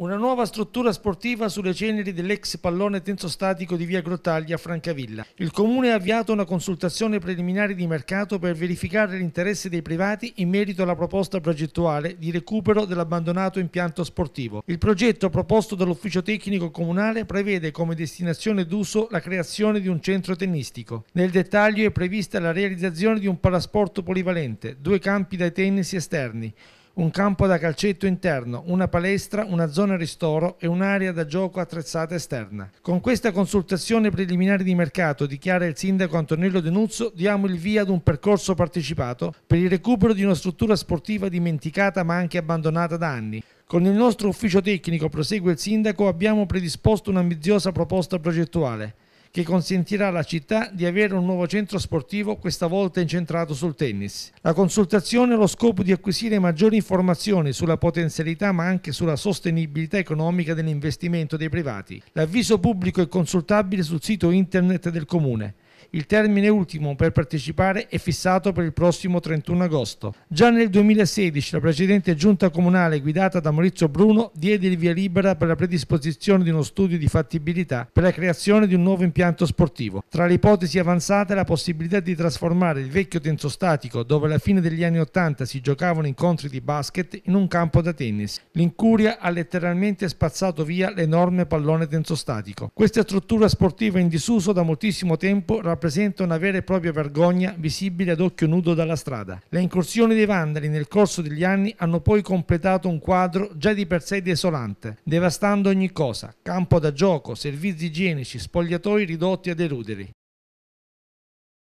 Una nuova struttura sportiva sulle ceneri dell'ex pallone tensostatico di via Grottaglia a Francavilla. Il comune ha avviato una consultazione preliminare di mercato per verificare l'interesse dei privati in merito alla proposta progettuale di recupero dell'abbandonato impianto sportivo. Il progetto proposto dall'ufficio tecnico comunale prevede come destinazione d'uso la creazione di un centro tennistico. Nel dettaglio è prevista la realizzazione di un parasporto polivalente, due campi da tennis esterni, un campo da calcetto interno, una palestra, una zona ristoro e un'area da gioco attrezzata esterna. Con questa consultazione preliminare di mercato, dichiara il sindaco Antonello Denuzzo, diamo il via ad un percorso partecipato per il recupero di una struttura sportiva dimenticata ma anche abbandonata da anni. Con il nostro ufficio tecnico, prosegue il sindaco, abbiamo predisposto un'ambiziosa proposta progettuale che consentirà alla città di avere un nuovo centro sportivo, questa volta incentrato sul tennis. La consultazione ha lo scopo di acquisire maggiori informazioni sulla potenzialità ma anche sulla sostenibilità economica dell'investimento dei privati. L'avviso pubblico è consultabile sul sito internet del Comune. Il termine ultimo per partecipare è fissato per il prossimo 31 agosto. Già nel 2016 la precedente giunta comunale guidata da Maurizio Bruno diede il via libera per la predisposizione di uno studio di fattibilità per la creazione di un nuovo impianto sportivo. Tra le ipotesi avanzate la possibilità di trasformare il vecchio tenso statico, dove alla fine degli anni 80 si giocavano incontri di basket, in un campo da tennis. L'incuria ha letteralmente spazzato via l'enorme pallone tenso statico. Questa struttura sportiva in disuso da moltissimo tempo rappresenta una vera e propria vergogna visibile ad occhio nudo dalla strada. Le incursioni dei vandali nel corso degli anni hanno poi completato un quadro già di per sé desolante, devastando ogni cosa, campo da gioco, servizi igienici, spogliatoi ridotti a eruderi.